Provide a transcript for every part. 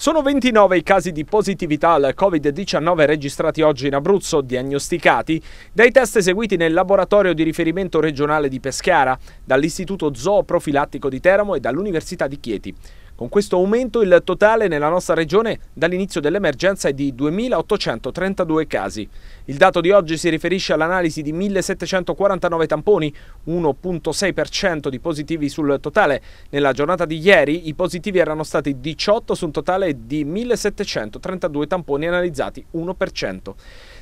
Sono 29 i casi di positività al Covid-19 registrati oggi in Abruzzo, diagnosticati dai test eseguiti nel laboratorio di riferimento regionale di Pescara, dall'Istituto Zooprofilattico di Teramo e dall'Università di Chieti. Con questo aumento il totale nella nostra regione dall'inizio dell'emergenza è di 2.832 casi. Il dato di oggi si riferisce all'analisi di 1.749 tamponi, 1.6% di positivi sul totale. Nella giornata di ieri i positivi erano stati 18 su un totale di 1.732 tamponi analizzati, 1%.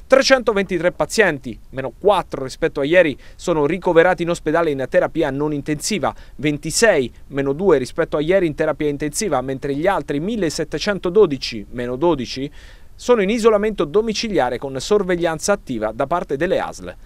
323 pazienti, meno 4 rispetto a ieri, sono ricoverati in ospedale in terapia non intensiva, 26, meno 2 rispetto a ieri in terapia intensiva, mentre gli altri 1712, meno 12, sono in isolamento domiciliare con sorveglianza attiva da parte delle ASL.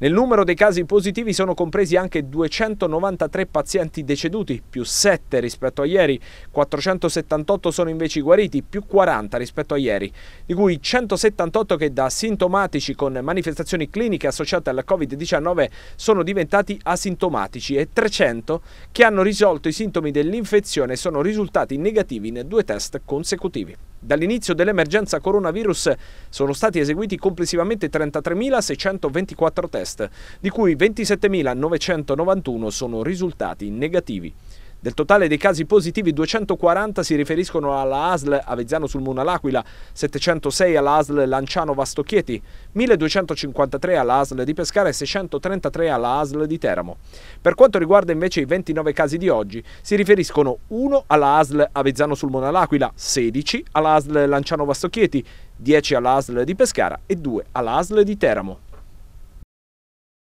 Nel numero dei casi positivi sono compresi anche 293 pazienti deceduti, più 7 rispetto a ieri, 478 sono invece guariti, più 40 rispetto a ieri, di cui 178 che da sintomatici con manifestazioni cliniche associate al Covid-19 sono diventati asintomatici e 300 che hanno risolto i sintomi dell'infezione e sono risultati negativi in due test consecutivi. Dall'inizio dell'emergenza coronavirus sono stati eseguiti complessivamente 33.624 test, di cui 27.991 sono risultati negativi. Del totale dei casi positivi 240 si riferiscono alla ASL Avezzano sul Muna L'Aquila, 706 alla ASL Lanciano Vastochieti, 1253 alla ASL di Pescara e 633 alla ASL di Teramo. Per quanto riguarda invece i 29 casi di oggi, si riferiscono 1 alla ASL Avezzano sul Muna L'Aquila, 16 alla ASL Lanciano Vastochieti, 10 alla ASL di Pescara e 2 alla ASL di Teramo.